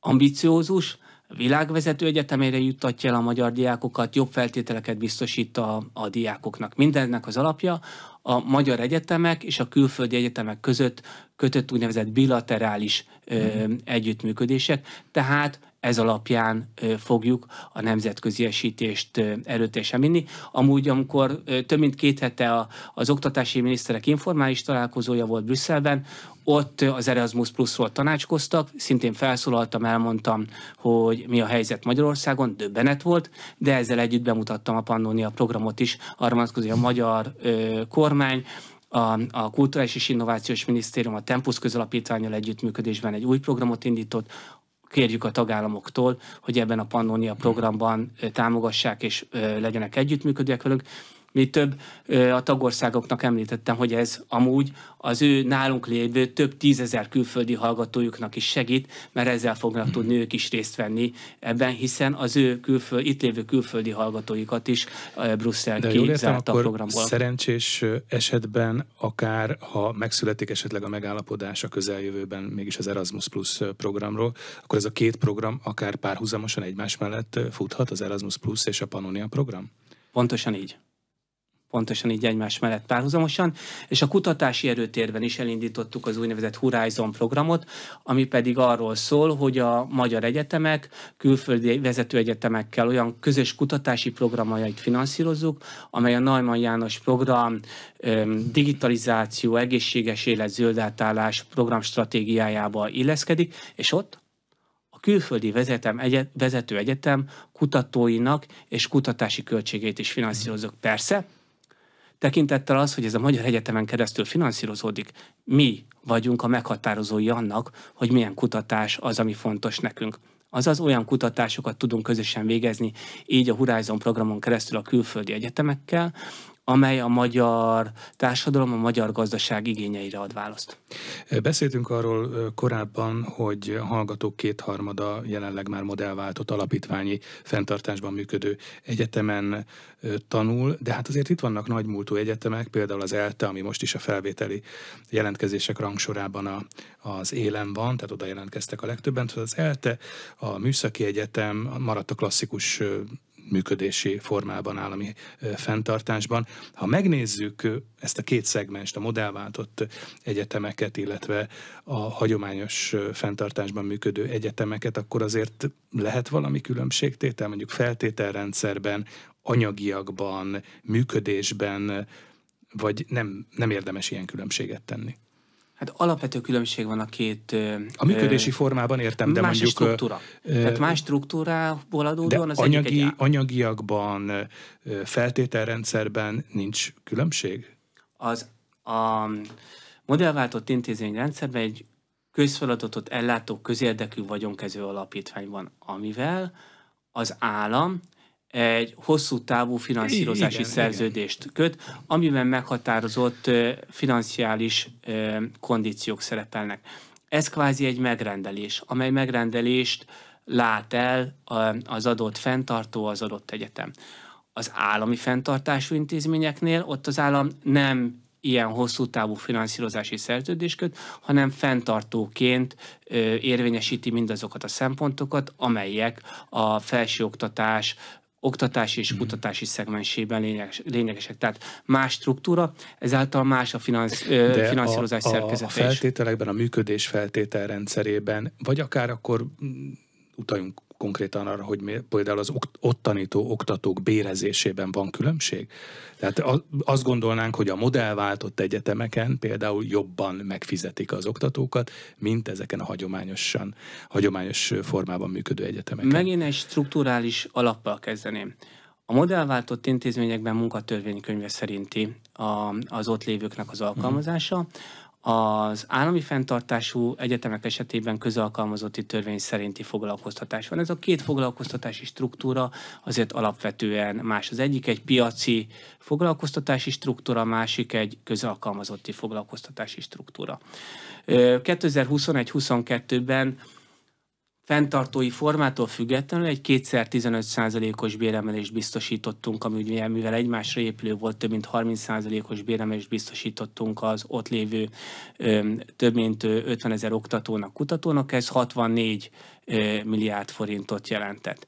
ambiciózus, világvezető egyetemére juttatja el a magyar diákokat, jobb feltételeket biztosít a, a diákoknak. Mindennek az alapja a magyar egyetemek és a külföldi egyetemek között kötött úgynevezett bilaterális ö, mm. együttműködések, tehát ez alapján fogjuk a nemzetközi esítést erőteljesen vinni. Amúgy, amikor több mint két hete az oktatási miniszterek informális találkozója volt Brüsszelben, ott az Erasmus Plus-ról tanácskoztak, szintén felszólaltam, elmondtam, hogy mi a helyzet Magyarországon, döbbenet volt, de ezzel együtt bemutattam a Pannonia programot is, arra vonatkozóan a magyar ö, kormány, a, a Kulturális és Innovációs Minisztérium a Tempus közalapítványal együttműködésben egy új programot indított, kérjük a tagállamoktól, hogy ebben a Pannonia programban támogassák és legyenek együttműködőek velünk. Mi több, a tagországoknak említettem, hogy ez amúgy az ő nálunk lévő több tízezer külföldi hallgatójuknak is segít, mert ezzel fognak tudni ők is részt venni ebben, hiszen az ő külföld, itt lévő külföldi hallgatóikat is Brüsszel De jól értem, a programból. Szerencsés esetben, akár ha megszületik esetleg a megállapodás a közeljövőben mégis az Erasmus Plus programról, akkor ez a két program akár párhuzamosan egymás mellett futhat, az Erasmus Plus és a Pannonia program? Pontosan így pontosan így egymás mellett párhuzamosan, és a kutatási erőtérben is elindítottuk az úgynevezett Horizon programot, ami pedig arról szól, hogy a magyar egyetemek, külföldi vezető egyetemekkel olyan közös kutatási programjait finanszírozzuk, amely a Neumann János program digitalizáció, egészséges élet, zöld átállás program stratégiájába illeszkedik, és ott a külföldi vezetem, egyet, vezető egyetem kutatóinak és kutatási költségét is finanszírozok. Persze, Tekintettel az, hogy ez a Magyar Egyetemen keresztül finanszírozódik, mi vagyunk a meghatározói annak, hogy milyen kutatás az, ami fontos nekünk azaz olyan kutatásokat tudunk közösen végezni, így a Horizon programon keresztül a külföldi egyetemekkel, amely a magyar társadalom, a magyar gazdaság igényeire ad választ. Beszéltünk arról korábban, hogy a hallgatók kétharmada jelenleg már modellváltott alapítványi fenntartásban működő egyetemen tanul, de hát azért itt vannak nagy múltú egyetemek, például az ELTE, ami most is a felvételi jelentkezések rangsorában a, az élen van, tehát oda jelentkeztek a legtöbben, tehát az ELTE, a Műszaki Egyetem maradt a klasszikus működési formában, állami fenntartásban. Ha megnézzük ezt a két szegmest, a modellváltott egyetemeket, illetve a hagyományos fenntartásban működő egyetemeket, akkor azért lehet valami különbségtétel, mondjuk feltételrendszerben, anyagiakban, működésben, vagy nem, nem érdemes ilyen különbséget tenni? Hát alapvető különbség van a két... A működési ö, formában értem, de más mondjuk... struktúra. Ö, Tehát más struktúrából adódóan az anyagi, egyik egy anyagiakban, feltételrendszerben nincs különbség? Az a modellváltott intézményrendszerben egy közfeladatot ellátó közérdekű vagyonkező alapítvány van, amivel az állam egy hosszú távú finanszírozási igen, szerződést igen. köt, amiben meghatározott financiális kondíciók szerepelnek. Ez kvázi egy megrendelés, amely megrendelést lát el az adott fenntartó, az adott egyetem. Az állami fenntartású intézményeknél ott az állam nem ilyen hosszú távú finanszírozási szerződést köt, hanem fenntartóként ö, érvényesíti mindazokat a szempontokat, amelyek a felsőoktatás oktatási és mhm. kutatási szegmensében lényeges, lényegesek. Tehát más struktúra, ezáltal más a finansz, De finanszírozás a, a, A feltételekben, a működés feltételrendszerében, vagy akár akkor mm, utaljunk konkrétan arra, hogy mi, például az ott tanító oktatók bérezésében van különbség? Tehát azt gondolnánk, hogy a modellváltott egyetemeken például jobban megfizetik az oktatókat, mint ezeken a hagyományosan, hagyományos formában működő egyetemeken. Megint egy strukturális alappal kezdeném. A modellváltott intézményekben munkatörvénykönyve szerinti a, az ott lévőknek az mhm. alkalmazása. Uh-huh az állami fenntartású egyetemek esetében közalkalmazotti törvény szerinti foglalkoztatás van. Ez a két foglalkoztatási struktúra azért alapvetően más. Az egyik egy piaci foglalkoztatási struktúra, a másik egy közalkalmazotti foglalkoztatási struktúra. 2021-22-ben fenntartói formától függetlenül egy kétszer 15%-os béremelést biztosítottunk, ami ugye, mivel egymásra épülő volt, több mint 30%-os béremelést biztosítottunk az ott lévő ö, több mint 50 ezer oktatónak, kutatónak, ez 64 ö, milliárd forintot jelentett.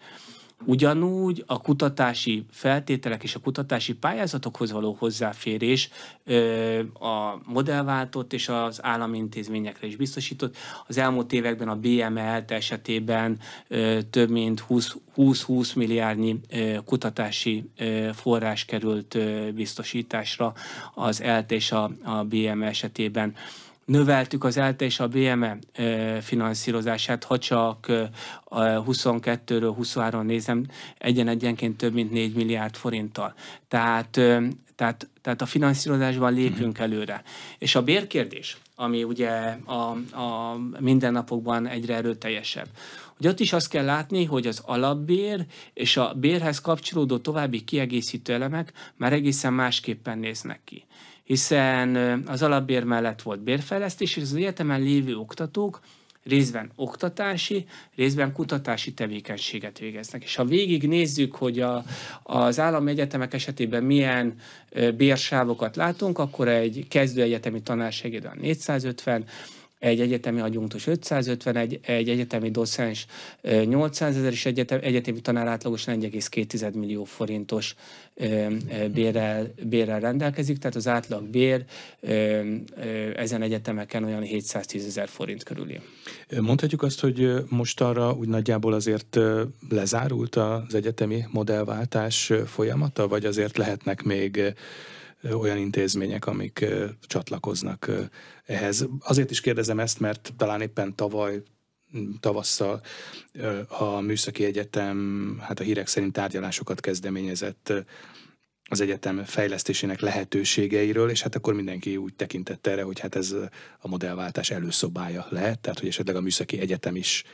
Ugyanúgy a kutatási feltételek és a kutatási pályázatokhoz való hozzáférés a modellváltott és az állami intézményekre is biztosított. Az elmúlt években a bml esetében több mint 20-20 milliárdnyi kutatási forrás került biztosításra az e ELTE és a BML esetében növeltük az ELTE és a BME finanszírozását, ha csak 22-ről 23 nézem, egyen-egyenként több mint 4 milliárd forinttal. Tehát, tehát, tehát a finanszírozásban lépünk mhm. előre. És a bérkérdés, ami ugye a, a mindennapokban egyre erőteljesebb. Hogy ott is azt kell látni, hogy az alapbér és a bérhez kapcsolódó további kiegészítő elemek már egészen másképpen néznek ki hiszen az alapbér mellett volt bérfejlesztés, és az egyetemen lévő oktatók részben oktatási, részben kutatási tevékenységet végeznek. És ha végig nézzük, hogy a, az állami egyetemek esetében milyen bérsávokat látunk, akkor egy kezdő egyetemi tanársegéd 450, egy egyetemi adjunktus 551, egy egyetemi docens 800 ezer és egyetemi, egyetemi tanár átlagosan 1,2 millió forintos bérrel, bérrel rendelkezik, tehát az átlag bér ezen egyetemeken olyan 710 ezer forint körüli. Mondhatjuk azt, hogy most arra úgy nagyjából azért lezárult az egyetemi modellváltás folyamata, vagy azért lehetnek még olyan intézmények, amik csatlakoznak ehhez. Azért is kérdezem ezt, mert talán éppen tavaly tavasszal a Műszaki Egyetem, hát a hírek szerint tárgyalásokat kezdeményezett az egyetem fejlesztésének lehetőségeiről, és hát akkor mindenki úgy tekintett erre, hogy hát ez a modellváltás előszobája lehet, tehát hogy esetleg a műszaki egyetem is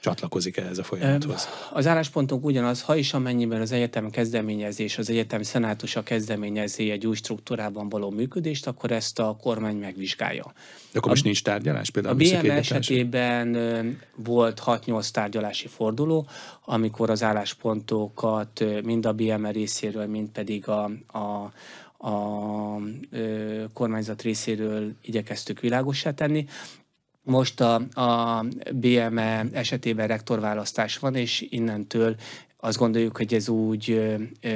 csatlakozik ehhez a folyamathoz? Az álláspontunk ugyanaz, ha is amennyiben az egyetem kezdeményezés, az egyetem szenátusa kezdeményezi egy új struktúrában való működést, akkor ezt a kormány megvizsgálja. De akkor a, most nincs tárgyalás például? A BM e esetében volt 6-8 tárgyalási forduló, amikor az álláspontokat mind a BM e részéről, mind pedig a, a a kormányzat részéről igyekeztük világossá tenni. Most a, a BME esetében rektorválasztás van, és innentől azt gondoljuk, hogy ez úgy ö, ö,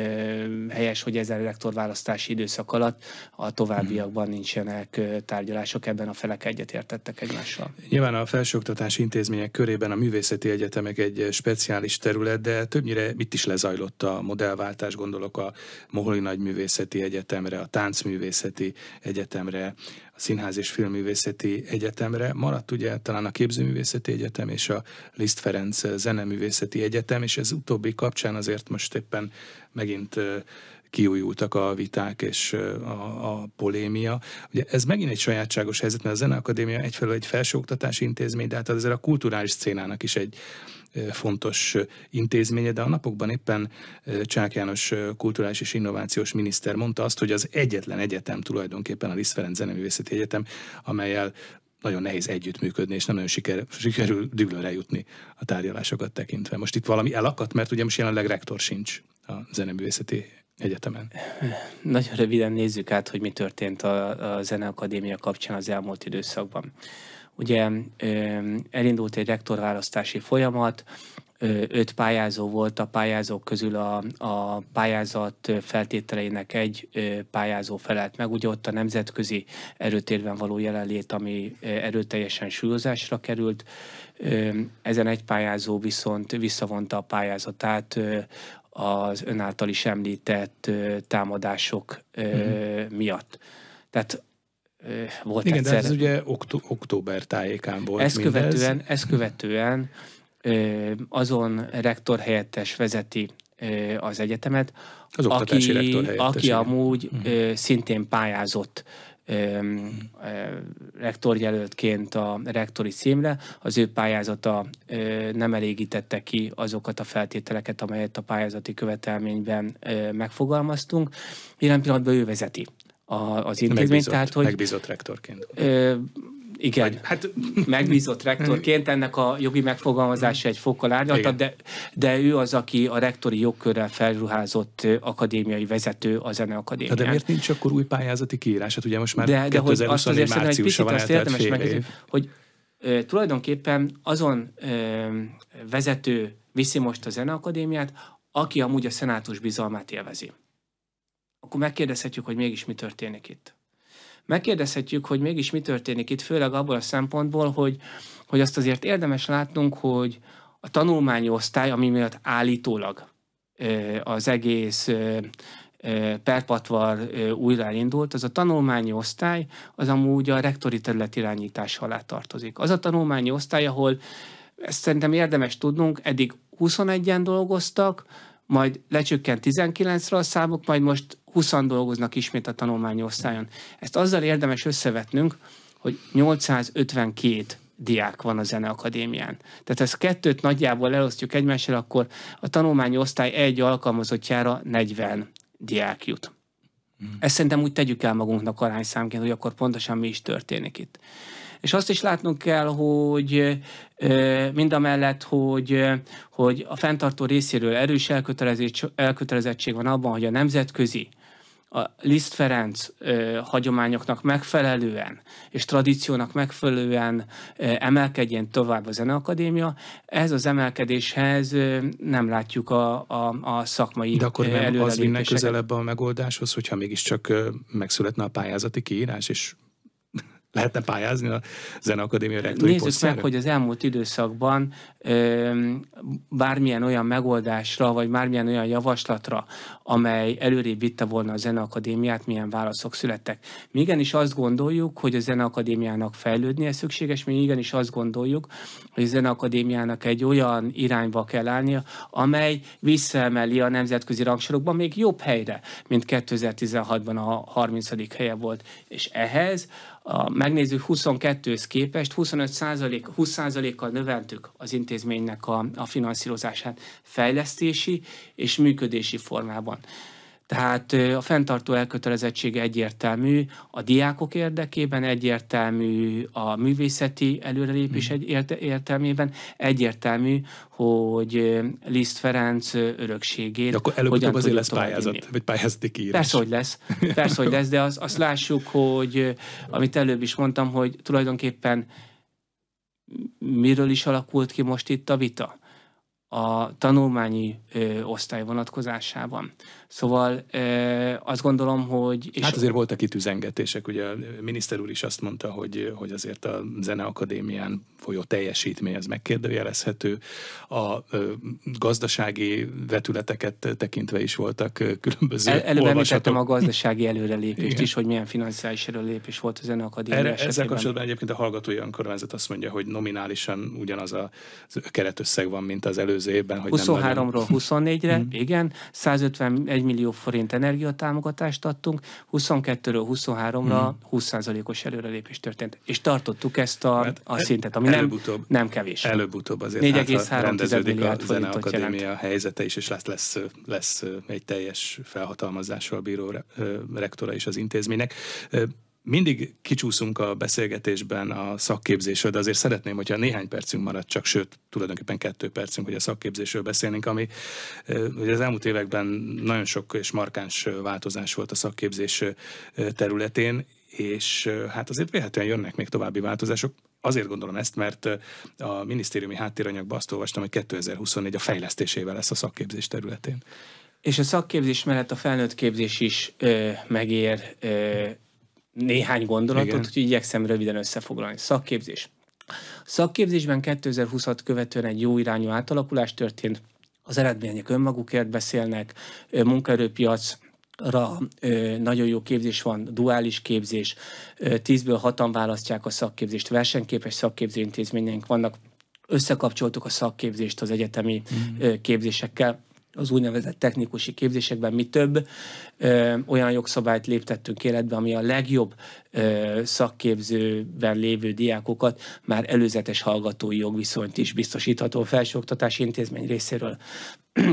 helyes, hogy ezen rektorválasztási időszak alatt a továbbiakban nincsenek tárgyalások, ebben a felek egyetértettek egymással. Nyilván a felsőoktatási intézmények körében a művészeti egyetemek egy speciális terület, de többnyire itt is lezajlott a modellváltás, gondolok a Moholi Nagy Művészeti Egyetemre, a Táncművészeti Egyetemre, a Színház és Filmművészeti Egyetemre. Maradt ugye talán a Képzőművészeti Egyetem és a Liszt Ferenc Zeneművészeti Egyetem, és ez utóbbi kapcsán azért most éppen megint kiújultak a viták és a, a polémia. Ugye ez megint egy sajátságos helyzet, mert a Zeneakadémia egyfelől egy felsőoktatási intézmény, de hát azért a kulturális szcénának is egy fontos intézménye, de a napokban éppen Csák János kulturális és innovációs miniszter mondta azt, hogy az egyetlen egyetem tulajdonképpen a Liszt Ferenc Zeneművészeti Egyetem, amelyel nagyon nehéz együttműködni, és nem nagyon siker, sikerül düglőre jutni a tárgyalásokat tekintve. Most itt valami elakadt, mert ugye most jelenleg rektor sincs a zeneművészeti egyetemen? Nagyon röviden nézzük át, hogy mi történt a, a Zeneakadémia kapcsán az elmúlt időszakban. Ugye elindult egy rektorválasztási folyamat, öt pályázó volt, a pályázók közül a, a pályázat feltételeinek egy pályázó felelt meg, ugye ott a nemzetközi erőtérben való jelenlét, ami erőteljesen súlyozásra került, ezen egy pályázó viszont visszavonta a pályázatát az önáltal is említett támadások mm-hmm. miatt. Tehát volt Igen, egyszer... de ez ugye októ- október tájékán volt ezt mindez. ezt követően azon rektor helyettes vezeti az egyetemet, az aki, aki amúgy mhm. ö, szintén pályázott E, rektorjelöltként a rektori címre, az ő pályázata e, nem elégítette ki azokat a feltételeket, amelyet a pályázati követelményben e, megfogalmaztunk. Jelen pillanatban ő vezeti a, az intézményt. Megbízott, tehát, hogy, megbízott rektorként. Ö, igen, vagy, hát megbízott rektorként, ennek a jogi megfogalmazása egy fokkal árnyaltabb, de, de ő az, aki a rektori jogkörrel felruházott akadémiai vezető a zeneakadémián. De miért nincs akkor új pályázati kiírás? Hát ugye most már de, de hogy azt azért szerintem egy picit azt érdemes megnézni, hogy ö, tulajdonképpen azon ö, vezető viszi most a zeneakadémiát, aki amúgy a szenátus bizalmát élvezi. Akkor megkérdezhetjük, hogy mégis mi történik itt megkérdezhetjük, hogy mégis mi történik itt, főleg abból a szempontból, hogy, hogy azt azért érdemes látnunk, hogy a tanulmányi osztály, ami miatt állítólag az egész perpatvar újra elindult, az a tanulmányi osztály, az amúgy a rektori terület irányítás alá tartozik. Az a tanulmányi osztály, ahol ezt szerintem érdemes tudnunk, eddig 21-en dolgoztak, majd lecsökkent 19 ra a számok, majd most 20 dolgoznak ismét a osztályon. Ezt azzal érdemes összevetnünk, hogy 852 diák van a Zeneakadémián. Tehát ezt kettőt nagyjából elosztjuk egymással, akkor a tanulmányi osztály egy alkalmazottjára 40 diák jut. Hmm. Ezt szerintem úgy tegyük el magunknak arányszámként, hogy akkor pontosan mi is történik itt. És azt is látnunk kell, hogy mind a mellett, hogy, hogy a fenntartó részéről erős elkötelezettség van abban, hogy a nemzetközi a Liszt Ferenc ö, hagyományoknak megfelelően és tradíciónak megfelelően ö, emelkedjen tovább a Zeneakadémia. Ez az emelkedéshez ö, nem látjuk a, a, a szakmai De akkor nem az vinne közelebb a megoldáshoz, hogyha mégiscsak megszületne a pályázati kiírás, és lehetne pályázni a Zeneakadémia rektori Nézzük posztjára? meg, hogy az elmúlt időszakban ö, bármilyen olyan megoldásra, vagy bármilyen olyan javaslatra, amely előrébb vitte volna a Zeneakadémiát, milyen válaszok születtek. Mi igenis azt gondoljuk, hogy a Zeneakadémiának fejlődnie szükséges, mi igenis azt gondoljuk, hogy a Zeneakadémiának egy olyan irányba kell állnia, amely visszaemeli a nemzetközi rangsorokban még jobb helyre, mint 2016-ban a 30. helye volt. És ehhez a, megnézzük 22-höz képest 25%, 20%-kal növeltük az intézménynek a, a finanszírozását fejlesztési és működési formában. Tehát a fenntartó elkötelezettsége egyértelmű, a diákok érdekében egyértelmű, a művészeti előrelépés hmm. egy érte, értelmében egyértelmű, hogy Liszt Ferenc örökségét. De akkor előbb-utóbb azért lesz pályázat, vinni. vagy pályázati kiírás. Persze, hogy lesz. Persze, hogy lesz, de az, azt lássuk, hogy amit előbb is mondtam, hogy tulajdonképpen miről is alakult ki most itt a vita? A tanulmányi ö, osztály vonatkozásában Szóval azt gondolom, hogy... És hát azért voltak itt üzengetések, ugye a miniszter úr is azt mondta, hogy, hogy azért a Zeneakadémián folyó teljesítmény az megkérdőjelezhető. A gazdasági vetületeket tekintve is voltak különböző El, Előbb említettem a gazdasági előrelépést Igen. is, hogy milyen finanszírozási előrelépés volt a Zeneakadémia Erre, esetében. Ezzel kapcsolatban egyébként a hallgatói önkormányzat azt mondja, hogy nominálisan ugyanaz a keretösszeg van, mint az előző évben. Hogy 23-ról 24-re, mhm. igen, 150 millió forint energiatámogatást adtunk, 22-ről 23-ra hmm. 20%-os előrelépés történt. És tartottuk ezt a, hát a e- szintet, ami nem, nem kevés. Előbb-utóbb azért 4,3 hát, a a Akadémia jelent. helyzete is, és lesz, lesz, lesz egy teljes felhatalmazással bíró rektora is az intézménynek mindig kicsúszunk a beszélgetésben a szakképzésről, de azért szeretném, hogyha néhány percünk maradt csak, sőt, tulajdonképpen kettő percünk, hogy a szakképzésről beszélnénk, ami ugye az elmúlt években nagyon sok és markáns változás volt a szakképzés területén, és hát azért véletlenül jönnek még további változások. Azért gondolom ezt, mert a minisztériumi háttéranyagban azt olvastam, hogy 2024 a fejlesztésével lesz a szakképzés területén. És a szakképzés mellett a felnőtt képzés is ö, megér ö, néhány gondolatot, Igen. úgyhogy igyekszem röviden összefoglalni. Szakképzés. A szakképzésben 2020 követően egy jó irányú átalakulás történt, az eredmények önmagukért beszélnek, munkaerőpiac, ra nagyon jó képzés van, duális képzés, Tízből hatan választják a szakképzést, versenyképes szakképző intézményeink vannak, összekapcsoltuk a szakképzést az egyetemi mm. képzésekkel, az úgynevezett technikusi képzésekben mi több ö, olyan jogszabályt léptettünk életbe, ami a legjobb ö, szakképzőben lévő diákokat már előzetes hallgatói jogviszonyt is biztosítható a felsőoktatási intézmény részéről.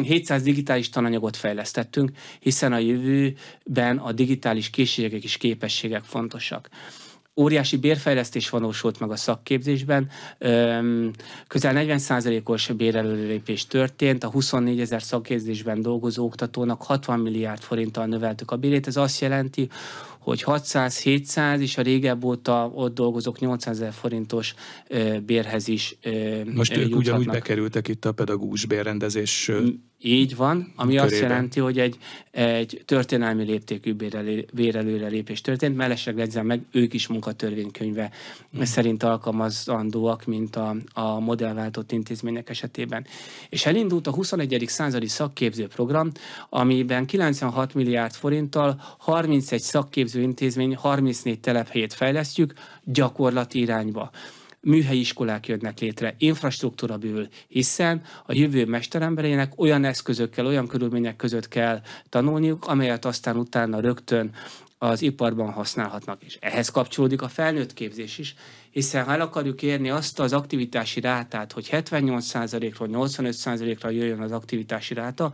700 digitális tananyagot fejlesztettünk, hiszen a jövőben a digitális készségek és képességek fontosak óriási bérfejlesztés valósult meg a szakképzésben, közel 40%-os bérelőlépés történt, a 24 ezer szakképzésben dolgozó oktatónak 60 milliárd forinttal növeltük a bérét, ez azt jelenti, hogy 600-700 és a régebb óta ott dolgozók 800 ezer forintos bérhez is Most ők ugyanúgy bekerültek itt a pedagógus bérrendezés így van, ami körében. azt jelenti, hogy egy, egy történelmi léptékű vérelőre lépés történt, mellesleg legyen meg, ők is munkatörvénykönyve mm. szerint alkalmazandóak, mint a, a modellváltott intézmények esetében. És elindult a 21. századi szakképző program, amiben 96 milliárd forinttal 31 szakképző intézmény 34 telephelyét fejlesztjük gyakorlati irányba iskolák jönnek létre, infrastruktúra bővül, hiszen a jövő mesteremberének olyan eszközökkel, olyan körülmények között kell tanulniuk, amelyet aztán utána rögtön az iparban használhatnak. És ehhez kapcsolódik a felnőtt képzés is, hiszen ha el akarjuk érni azt az aktivitási rátát, hogy 78%-ról 85%-ra jöjjön az aktivitási ráta,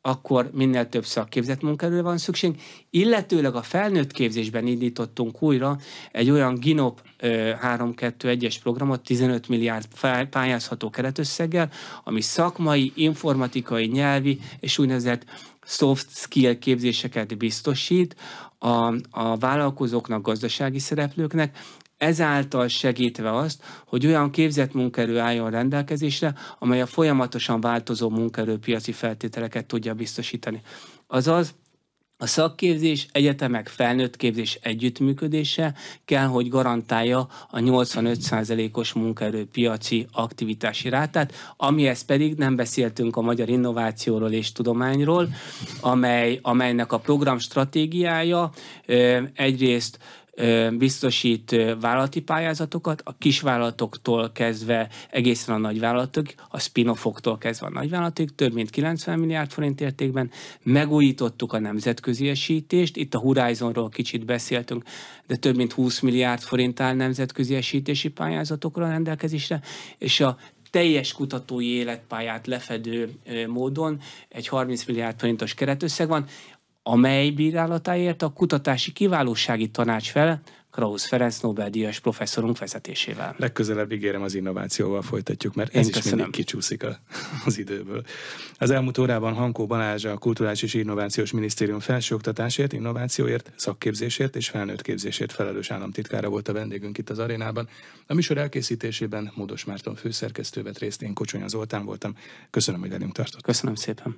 akkor minél több szakképzett munkaerőre van szükség, illetőleg a felnőtt képzésben indítottunk újra egy olyan GINOP 321-es programot 15 milliárd pályázható keretösszeggel, ami szakmai, informatikai, nyelvi és úgynevezett soft skill képzéseket biztosít a, a vállalkozóknak, gazdasági szereplőknek, ezáltal segítve azt, hogy olyan képzett munkaerő álljon rendelkezésre, amely a folyamatosan változó munkerőpiaci feltételeket tudja biztosítani. Azaz, a szakképzés, egyetemek felnőtt képzés együttműködése kell, hogy garantálja a 85%-os munkaerőpiaci aktivitási rátát, amihez pedig nem beszéltünk a magyar innovációról és tudományról, amely, amelynek a program stratégiája egyrészt biztosít vállalati pályázatokat, a kisvállalatoktól kezdve egészen a nagyvállalatok, a spin-offoktól kezdve a nagyvállalatok, több mint 90 milliárd forint értékben. Megújítottuk a nemzetközi esítést, itt a Horizonról kicsit beszéltünk, de több mint 20 milliárd forint áll nemzetközi esítési pályázatokra rendelkezésre, és a teljes kutatói életpályát lefedő módon egy 30 milliárd forintos keretösszeg van amely bírálatáért a Kutatási Kiválósági Tanács fel Krausz Ferenc Nobel-díjas professzorunk vezetésével. Legközelebb ígérem az innovációval folytatjuk, mert ez Én is köszönöm. mindig kicsúszik a, az időből. Az elmúlt órában Hankó Balázs a Kulturális és Innovációs Minisztérium felsőoktatásért, innovációért, szakképzésért és képzésért felelős államtitkára volt a vendégünk itt az arénában. A műsor elkészítésében Módos Márton főszerkesztő vett részt, én Kocsonya Zoltán voltam. Köszönöm, hogy velünk tartott. Köszönöm szépen.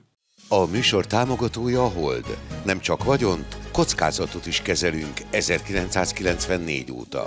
A műsor támogatója a Hold. Nem csak vagyont, kockázatot is kezelünk 1994 óta.